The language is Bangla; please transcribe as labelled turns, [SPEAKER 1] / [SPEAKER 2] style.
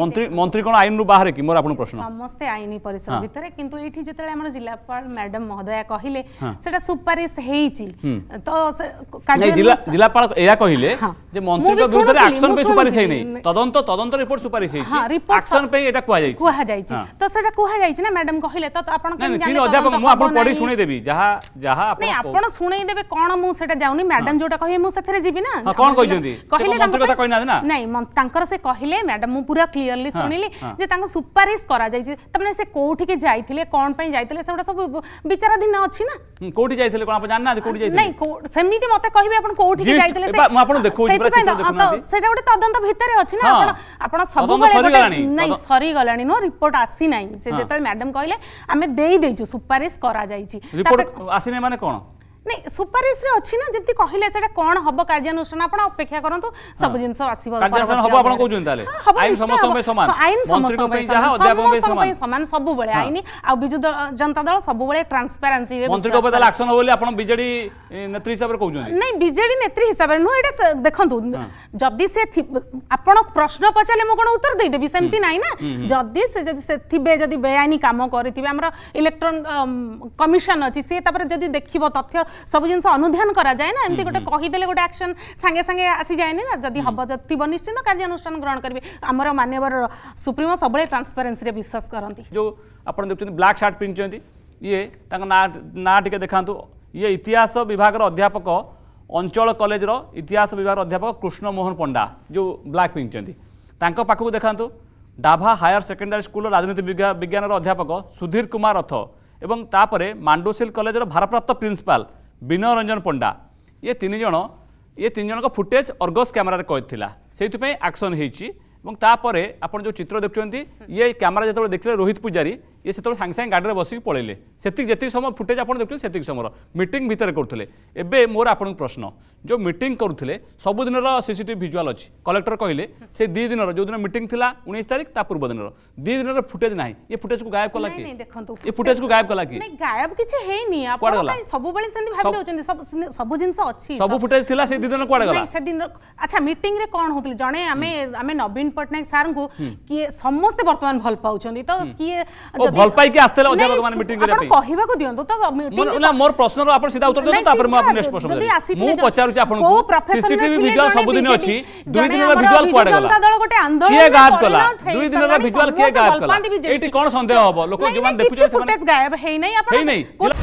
[SPEAKER 1] মন্ত্রী মন্ত্রী কোন আইন রু বাহারে কি মোর আপনার প্রশ্ন
[SPEAKER 2] সমস্ত আইন পরিষদ ভিতরে কিন্তু এটি যেতলে আমার জিলাপাল ম্যাডাম মহোদয়া কহিলে সেটা সুপারিশ হেইছি তো
[SPEAKER 1] জিলাপাল এয়া কহিলে যে মন্ত্রীর বিরুদ্ধে অ্যাকশন পে সুপারিশ হইনি তদন্ত তদন্ত রিপোর্ট সুপারিশ হইছি অ্যাকশন পে এটা কোয়া যাইছি কোয়া যাইছি
[SPEAKER 2] তো সেটা কোয়া যাইছি না ম্যাডাম কহিলে তো আপন কেন জানি অধ্যাপক মু আপন পড়ি শুনাই
[SPEAKER 1] দেবি যাহা যাহা আপন আপন
[SPEAKER 2] শুনাই দেবে কোন মু সেটা যাউনি ম্যাডাম যোটা কহিবে মু সেথরে যিবি না কোন কইজନ୍ତି কহিলে মন্ত্রী
[SPEAKER 1] কথা কই না না নাই
[SPEAKER 2] তাঙ্কর সে কহিলে ম্যাডাম মু পুরা ক্লিয়ারলি শুনিলি যে তাঙ্ক সুপারিশ করা যাইছি তামানে সে কোউঠি কি যাইতিলে কোন পাই যাইতিলে সেটা সব বিচারাধীন আছে না
[SPEAKER 1] কোউঠি যাইতিলে কোন আপন জানি না
[SPEAKER 2] কোউঠি যাইতিলে নাই সেমিতি মতে কহিবে আপন কোউঠি যাইতিলে সে মু আপন দেখো ସେଇଟା ଗୋଟେ ତଦନ୍ତ ଭିତରେ ଅଛି ନା ଆପଣ ଆପଣ ସବୁବେଳେ ନାଇଁ ସରିଗଲାଣି ନୁହଁ ରିପୋର୍ଟ ଆସିନାହିଁ ସେ ଯେତେବେଳେ ମ୍ୟାଡାମ୍ କହିଲେ ଆମେ ଦେଇଦେଇଛୁ ସୁପାରିଶ କରାଯାଇଛି ଆସିନାହିଁ ମାନେ କ'ଣ ନାଇଁ ସୁପାରିଶରେ ଅଛି ନା ଯେମିତି କହିଲେ ସେଟା କ'ଣ ହବ କାର୍ଯ୍ୟାନୁଷ୍ଠାନ ଆପଣ ଅପେକ୍ଷା କରନ୍ତୁ ସବୁ ଜିନିଷ ଆସିବ ହବ ଆପଣ କହୁଛନ୍ତି ତାହେଲେ ଆଇନ ସମସ୍ତଙ୍କ ପାଇଁ ସମାନ ଆଇନ ସମସ୍ତଙ୍କ ପାଇଁ ଯାହା ଅଧ୍ୟାପକ ପାଇଁ ସମାନ ସମାନ ସବୁବେଳେ ଆଇନ ଆଉ ବିଜୁ ଜନତା ଦଳ ସବୁବେଳେ ଟ୍ରାନ୍ସପାରେନ୍ସି ମନ୍ତ୍ରୀଙ୍କ ଉପରେ ତାହେଲେ ଆକ୍ସନ
[SPEAKER 1] ହବ ବୋଲି ଆପଣ ବିଜେଡି ନେତ୍ରୀ ହିସାବରେ କହୁଛନ୍ତି
[SPEAKER 2] ନାଇଁ ବିଜେଡି ନେତ୍ରୀ ହିସାବରେ ନୁହଁ ଏଇଟା ଦେଖନ୍ତୁ ଯଦି ସେ ଆପଣ ପ୍ରଶ୍ନ ପଚାରିଲେ ମୁଁ କ'ଣ ଉତ୍ତର ଦେଇଦେବି ସେମିତି ନାହିଁ ନା ଯଦି ସେ ଯଦି ସେ ଥିବେ ଯଦି ବେଆଇନ କାମ କରିଥିବେ ଆମର ଇଲେକ୍ଟ୍ରୋନ କମିଶନ ଅଛି ସେ ତାପରେ ଯଦି ଦେଖିବ ତଥ୍ୟ ସବୁ ଜିନିଷ ଅନୁଧ୍ୟାନ କରାଯାଏ ନା ଏମିତି ଗୋଟେ କହିଦେଲେ ଗୋଟେ ଆକ୍ସନ ସାଙ୍ଗେ ସାଙ୍ଗେ ଆସିଯାଏନି ନା ଯଦି ହବ ଯତିବ ନିଶ୍ଚିନ୍ତ କାର୍ଯ୍ୟାନୁଷ୍ଠାନ ଗ୍ରହଣ କରିବେ ଆମର ମାନ୍ୟବର ସୁପ୍ରିମୋ ସବୁବେଳେ ଟ୍ରାନ୍ସପାରେନ୍ସିରେ ବିଶ୍ୱାସ କରନ୍ତି
[SPEAKER 1] ଯେଉଁ ଆପଣ ଦେଖୁଛନ୍ତି ବ୍ଲାକ୍ ସାର୍ଟ ପିନ୍ଧିଛନ୍ତି ଇଏ ତାଙ୍କ ନାଁ ନାଁ ଟିକେ ଦେଖାନ୍ତୁ ଇଏ ଇତିହାସ ବିଭାଗର ଅଧ୍ୟାପକ ଅଞ୍ଚଳ କଲେଜର ଇତିହାସ ବିଭାଗର ଅଧ୍ୟାପକ କୃଷ୍ଣମୋହନ ପଣ୍ଡା ଯେଉଁ ବ୍ଲାକ୍ ପିନ୍ଧିଛନ୍ତି ତାଙ୍କ ପାଖକୁ ଦେଖାନ୍ତୁ ଡାଭା ହାୟର ସେକେଣ୍ଡାରୀ ସ୍କୁଲର ରାଜନୀତି ବିଜ୍ଞାନର ଅଧ୍ୟାପକ ସୁଧୀର କୁମାର ରଥ ଏବଂ ତାପରେ ମାଣ୍ଡୁସିଲ କଲେଜର ଭାରପ୍ରାପ୍ତ ପ୍ରିନ୍ସିପାଲ ବିନୟ ରଞ୍ଜନ ପଣ୍ଡା ଇଏ ତିନି ଜଣ ଇଏ ତିନି ଜଣଙ୍କ ଫୁଟେଜ୍ ଅର୍ଗସ୍ କ୍ୟାମେରାରେ କଏଦ ଥିଲା ସେଇଥିପାଇଁ ଆକ୍ସନ୍ ହେଇଛି ଏବଂ ତାପରେ ଆପଣ ଯେଉଁ ଚିତ୍ର ଦେଖୁଛନ୍ତି ଇଏ କ୍ୟାମେରା ଯେତେବେଳେ ଦେଖିଲେ ରୋହିତ ପୂଜାରୀ ইয়ে সেতবে সাংে সাংে গাড়ি বসিক পড়াইলে সেত যেত সময় ফুটেজ আপনার দেখুন সেত সময় মিটিং ভিতরে করুলে এবে মোর আপনার প্রশ্ন যে মিটিং করুলে সবুদিনর সিসিটিভি ভিজুয়াল অছি কলেক্টর কহিলে সে দুই দিনর যেদিন মিটিং লা উনিশ তারিখ তা পূর্ব দিনর দুই দিনর ফুটেজ না ইয়ে ফুটেজ কু গায়ব কলা কি এ ফুটেজ কু গায়ব কলা কি
[SPEAKER 2] গায়ব কিছু হেইনি আপনার সবুবেলে সেমতি ভাবি দেউছেন সব জিনিস অছি সব ফুটেজ
[SPEAKER 1] লা সে দুই দিন কুয়াড়ে গলা সে
[SPEAKER 2] দিন আচ্ছা মিটিং রে কোন হতলে জনে আমি আমি নবীন পটনায়ক স্যার কু কি সমস্তে বর্তমান ভাল পাউছেন তো কি ভাল পাইকি আসতেলে অধ্যাপক মানে মিটিং করিয়া পাই কহিবা কো দিয়ন্তু তো মিটিং না
[SPEAKER 1] মোর প্রশ্নর আপন সিধা উত্তর দিয়ন্তু তারপর মু আপন নেক্সট প্রশ্ন যদি মু পচারুছি আপন কো সিসিটিভি ভিজুয়াল সব দিন অছি দুই দিনর ভিজুয়াল কোয়াড়ে গলা জনতা দল গোটে আন্দোলন কে গায়ব কলা দুই দিনর ভিজুয়াল কে গায়ব কলা এইটি কোন সন্দেহ হবো লোক জমান দেখুছে ফুটেজ
[SPEAKER 2] গায়ব হেই নাই আপন
[SPEAKER 1] হেই নাই